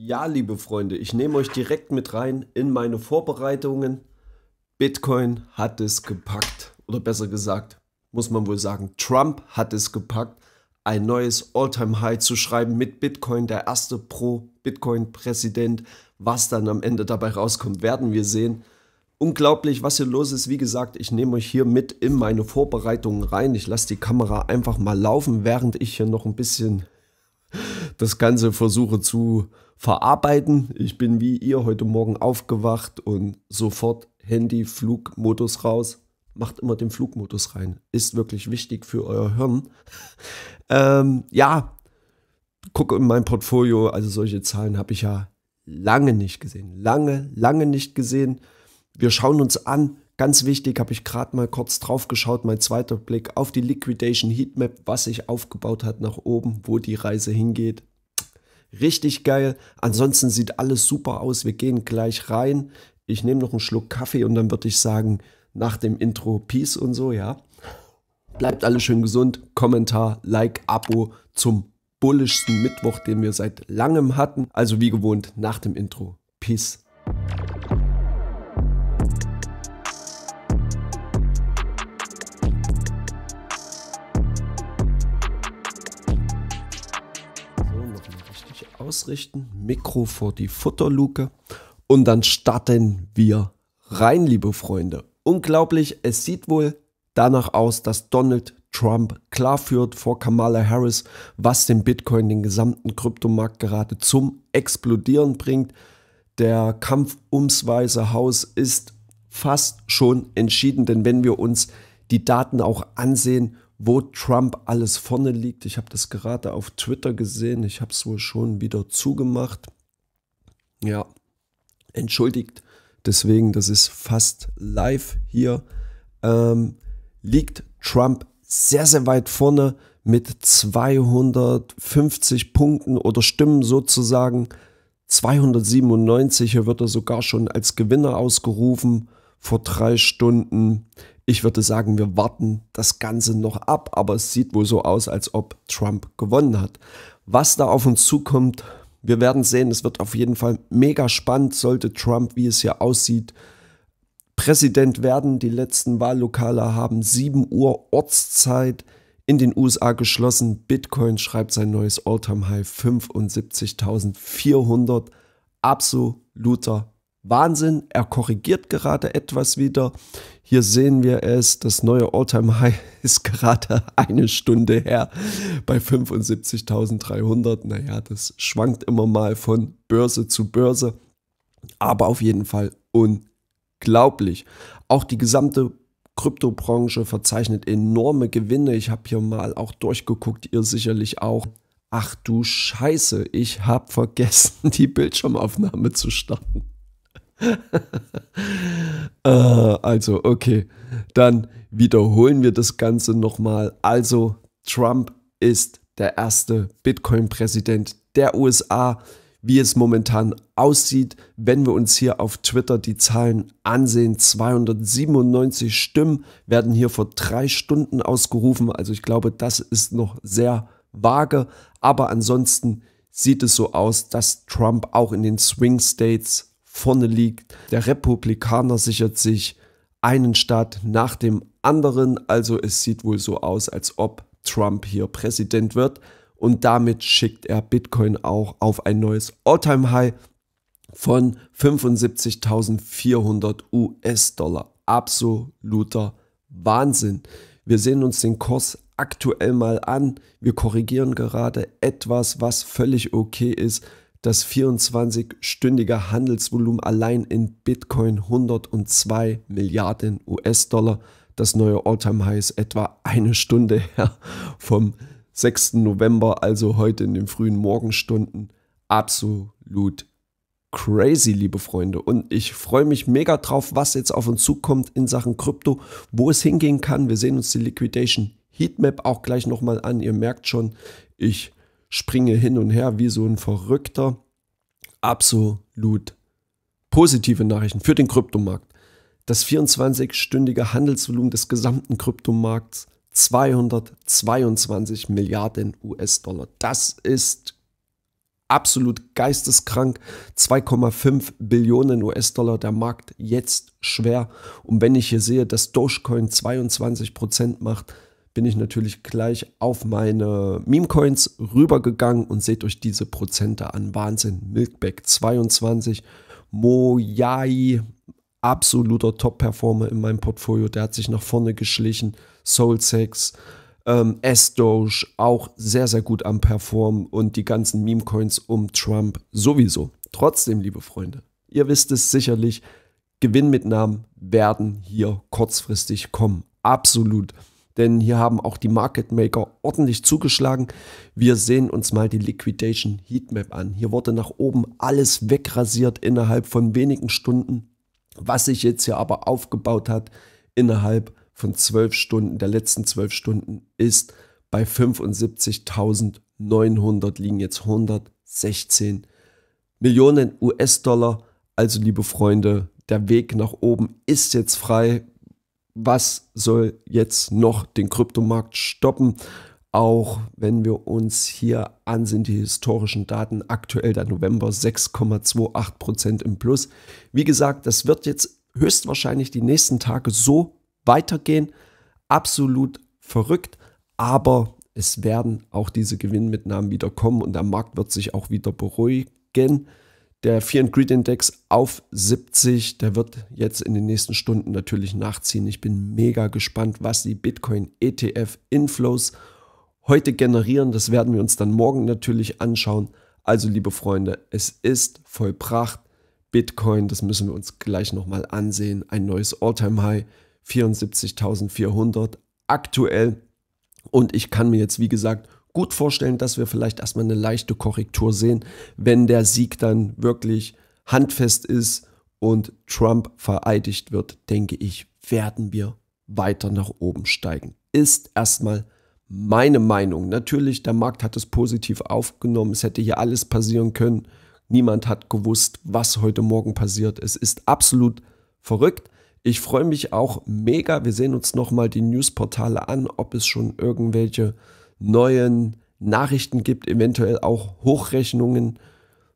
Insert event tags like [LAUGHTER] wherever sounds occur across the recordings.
Ja, liebe Freunde, ich nehme euch direkt mit rein in meine Vorbereitungen. Bitcoin hat es gepackt. Oder besser gesagt, muss man wohl sagen, Trump hat es gepackt, ein neues All-Time-High zu schreiben mit Bitcoin, der erste Pro-Bitcoin-Präsident. Was dann am Ende dabei rauskommt, werden wir sehen. Unglaublich, was hier los ist. Wie gesagt, ich nehme euch hier mit in meine Vorbereitungen rein. Ich lasse die Kamera einfach mal laufen, während ich hier noch ein bisschen das Ganze versuche zu verarbeiten. Ich bin wie ihr heute Morgen aufgewacht und sofort Handy, Flugmodus raus. Macht immer den Flugmodus rein. Ist wirklich wichtig für euer Hirn. [LAUGHS] ähm, ja, gucke in mein Portfolio. Also solche Zahlen habe ich ja lange nicht gesehen. Lange, lange nicht gesehen. Wir schauen uns an. Ganz wichtig, habe ich gerade mal kurz drauf geschaut, mein zweiter Blick auf die Liquidation Heatmap, was sich aufgebaut hat nach oben, wo die Reise hingeht. Richtig geil. Ansonsten sieht alles super aus. Wir gehen gleich rein. Ich nehme noch einen Schluck Kaffee und dann würde ich sagen, nach dem Intro Peace und so, ja. Bleibt alle schön gesund. Kommentar, Like, Abo zum bullischsten Mittwoch, den wir seit langem hatten. Also wie gewohnt, nach dem Intro. Peace. ausrichten, Mikro vor die Futterluke und dann starten wir rein, liebe Freunde. Unglaublich, es sieht wohl danach aus, dass Donald Trump klar führt vor Kamala Harris, was den Bitcoin, den gesamten Kryptomarkt gerade zum Explodieren bringt. Der Kampf ums Weiße Haus ist fast schon entschieden, denn wenn wir uns die Daten auch ansehen wo Trump alles vorne liegt. Ich habe das gerade auf Twitter gesehen. Ich habe es wohl schon wieder zugemacht. Ja, entschuldigt. Deswegen, das ist fast live hier. Ähm, liegt Trump sehr, sehr weit vorne mit 250 Punkten oder Stimmen sozusagen. 297, hier wird er sogar schon als Gewinner ausgerufen vor drei Stunden. Ich würde sagen, wir warten das Ganze noch ab, aber es sieht wohl so aus, als ob Trump gewonnen hat. Was da auf uns zukommt, wir werden sehen. Es wird auf jeden Fall mega spannend, sollte Trump, wie es hier aussieht, Präsident werden. Die letzten Wahllokale haben 7 Uhr Ortszeit in den USA geschlossen. Bitcoin schreibt sein neues All-Time-High 75.400. Absoluter Wahnsinn, er korrigiert gerade etwas wieder. Hier sehen wir es, das neue Alltime High [LAUGHS] ist gerade eine Stunde her bei 75.300. Naja, das schwankt immer mal von Börse zu Börse, aber auf jeden Fall unglaublich. Auch die gesamte Kryptobranche verzeichnet enorme Gewinne. Ich habe hier mal auch durchgeguckt, ihr sicherlich auch. Ach du Scheiße, ich habe vergessen, [LAUGHS] die Bildschirmaufnahme zu starten äh, also, okay. Dann wiederholen wir das Ganze nochmal. Also, Trump ist der erste Bitcoin-Präsident der USA. Wie es momentan aussieht, wenn wir uns hier auf Twitter die Zahlen ansehen, 297 Stimmen werden hier vor drei Stunden ausgerufen. Also ich glaube, das ist noch sehr vage. Aber ansonsten sieht es so aus, dass Trump auch in den Swing States vorne liegt. Der Republikaner sichert sich einen Staat nach dem anderen. Also es sieht wohl so aus, als ob Trump hier Präsident wird. Und damit schickt er Bitcoin auch auf ein neues All-Time-High von 75.400 US-Dollar. Absoluter Wahnsinn. Wir sehen uns den Kurs aktuell mal an. Wir korrigieren gerade etwas, was völlig okay ist das 24-stündige Handelsvolumen allein in Bitcoin 102 Milliarden US-Dollar. Das neue All-Time-High ist etwa eine Stunde her vom 6. November, also heute in den frühen Morgenstunden. Absolut crazy, liebe Freunde. Und ich freue mich mega drauf, was jetzt auf uns zukommt in Sachen Krypto, wo es hingehen kann. Wir sehen uns die Liquidation Heatmap auch gleich nochmal an. Ihr merkt schon, ich springe hin und her wie so ein Verrückter. Absolut positive Nachrichten für den Kryptomarkt. Das 24-stündige Handelsvolumen des gesamten Kryptomarkts 222 Milliarden US-Dollar. Das ist absolut geisteskrank. 2,5 Billionen US-Dollar der Markt jetzt schwer. Und wenn ich hier sehe, dass Dogecoin 22 Prozent macht, bin ich natürlich gleich auf meine Meme-Coins rübergegangen und seht euch diese Prozente an. Wahnsinn, Milkback 22, Mojai, absoluter Top-Performer in meinem Portfolio, der hat sich nach vorne geschlichen, SoulSex, ähm, S-Doge auch sehr, sehr gut am Performen und die ganzen Meme-Coins um Trump sowieso. Trotzdem, liebe Freunde, ihr wisst es sicherlich, Gewinnmitnahmen werden hier kurzfristig kommen. Absolut denn hier haben auch die Market Maker ordentlich zugeschlagen. Wir sehen uns mal die Liquidation Heatmap an. Hier wurde nach oben alles wegrasiert innerhalb von wenigen Stunden, was sich jetzt hier aber aufgebaut hat innerhalb von zwölf Stunden, der letzten zwölf Stunden ist bei 75.900 liegen jetzt 116 Millionen US-Dollar. Also liebe Freunde, der Weg nach oben ist jetzt frei was soll jetzt noch den Kryptomarkt stoppen? Auch wenn wir uns hier ansehen, die historischen Daten, aktuell der November 6,28% im Plus. Wie gesagt, das wird jetzt höchstwahrscheinlich die nächsten Tage so weitergehen. Absolut verrückt, aber es werden auch diese Gewinnmitnahmen wieder kommen und der Markt wird sich auch wieder beruhigen. Der Fear and Greed Index auf 70, der wird jetzt in den nächsten Stunden natürlich nachziehen. Ich bin mega gespannt, was die Bitcoin ETF Inflows heute generieren. Das werden wir uns dann morgen natürlich anschauen. Also liebe Freunde, es ist vollbracht. Bitcoin, das müssen wir uns gleich nochmal ansehen. Ein neues All-Time-High, 74.400 aktuell. Und ich kann mir jetzt, wie gesagt, gut vorstellen, dass wir vielleicht erstmal eine leichte Korrektur sehen, wenn der Sieg dann wirklich handfest ist und Trump vereidigt wird, denke ich, werden wir weiter nach oben steigen. Ist erstmal meine Meinung. Natürlich, der Markt hat es positiv aufgenommen. Es hätte hier alles passieren können. Niemand hat gewusst, was heute Morgen passiert. Es ist absolut verrückt. Ich freue mich auch mega. Wir sehen uns nochmal die Newsportale an, ob es schon irgendwelche neuen Nachrichten gibt, eventuell auch Hochrechnungen,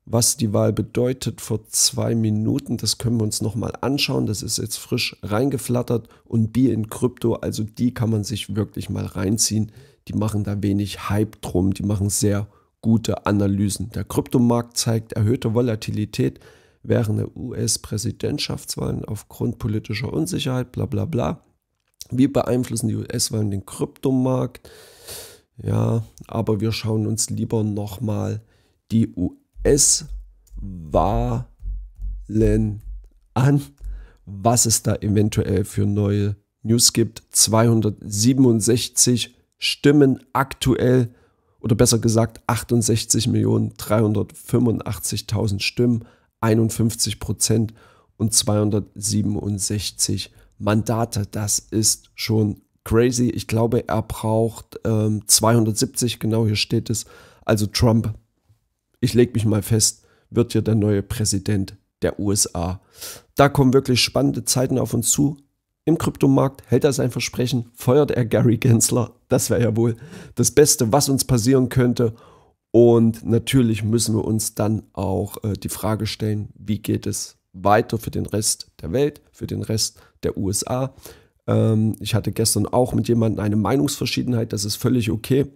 was die Wahl bedeutet vor zwei Minuten. Das können wir uns nochmal anschauen. Das ist jetzt frisch reingeflattert und B in Krypto, also die kann man sich wirklich mal reinziehen. Die machen da wenig Hype drum, die machen sehr gute Analysen. Der Kryptomarkt zeigt erhöhte Volatilität während der US-Präsidentschaftswahlen aufgrund politischer Unsicherheit, bla bla bla. Wie beeinflussen die US-Wahlen den Kryptomarkt? Ja, aber wir schauen uns lieber nochmal die US-Wahlen an, was es da eventuell für neue News gibt. 267 Stimmen aktuell oder besser gesagt 68.385.000 Stimmen, 51 Prozent und 267 Mandate. Das ist schon crazy. Ich glaube, er braucht ähm, 270, genau hier steht es. Also Trump, ich lege mich mal fest, wird hier der neue Präsident der USA. Da kommen wirklich spannende Zeiten auf uns zu. Im Kryptomarkt hält er sein Versprechen, feuert er Gary Gensler. Das wäre ja wohl das Beste, was uns passieren könnte. Und natürlich müssen wir uns dann auch äh, die Frage stellen, wie geht es weiter für den Rest der Welt, für den Rest der USA. Ähm, ich hatte gestern auch mit jemandem eine Meinungsverschiedenheit, das ist völlig okay.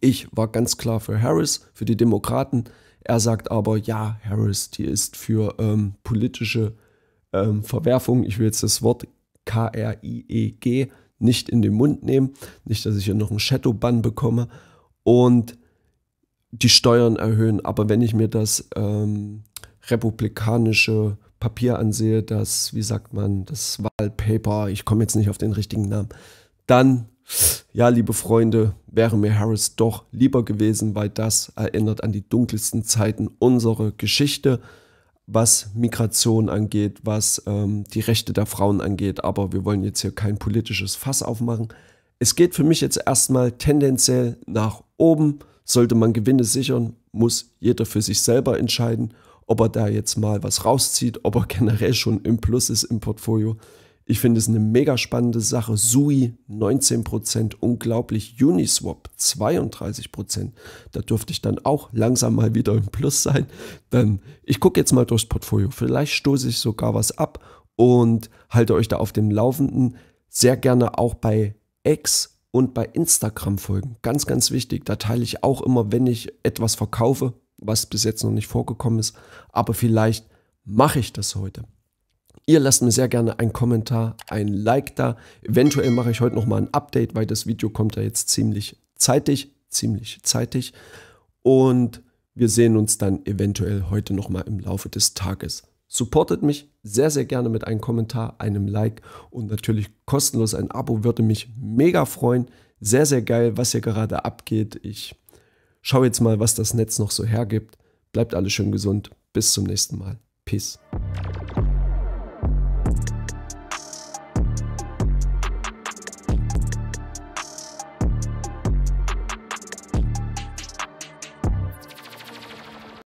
Ich war ganz klar für Harris, für die Demokraten. Er sagt aber, ja, Harris, die ist für ähm, politische ähm, Verwerfung. Ich will jetzt das Wort K-R-I-E-G nicht in den Mund nehmen. Nicht, dass ich hier noch einen Shadow-Bann bekomme. Und die Steuern erhöhen. Aber wenn ich mir das ähm, republikanische Papier ansehe, das, wie sagt man, das Wahlpaper, ich komme jetzt nicht auf den richtigen Namen, dann, ja, liebe Freunde, wäre mir Harris doch lieber gewesen, weil das erinnert an die dunkelsten Zeiten unserer Geschichte, was Migration angeht, was ähm, die Rechte der Frauen angeht. Aber wir wollen jetzt hier kein politisches Fass aufmachen. Es geht für mich jetzt erstmal tendenziell nach oben. Sollte man Gewinne sichern, muss jeder für sich selber entscheiden ob er da jetzt mal was rauszieht, ob er generell schon im Plus ist im Portfolio. Ich finde es eine mega spannende Sache. Sui 19%, unglaublich. Uniswap 32%. Da dürfte ich dann auch langsam mal wieder im Plus sein. Dann, ich gucke jetzt mal durchs Portfolio. Vielleicht stoße ich sogar was ab und halte euch da auf dem Laufenden. Sehr gerne auch bei X und bei Instagram folgen. Ganz, ganz wichtig. Da teile ich auch immer, wenn ich etwas verkaufe was bis jetzt noch nicht vorgekommen ist. Aber vielleicht mache ich das heute. Ihr lasst mir sehr gerne einen Kommentar, ein Like da. Eventuell mache ich heute nochmal ein Update, weil das Video kommt ja jetzt ziemlich zeitig, ziemlich zeitig. Und wir sehen uns dann eventuell heute nochmal im Laufe des Tages. Supportet mich sehr, sehr gerne mit einem Kommentar, einem Like und natürlich kostenlos ein Abo würde mich mega freuen. Sehr, sehr geil, was hier gerade abgeht. Ich Schau jetzt mal, was das Netz noch so hergibt. Bleibt alle schön gesund. Bis zum nächsten Mal. Peace.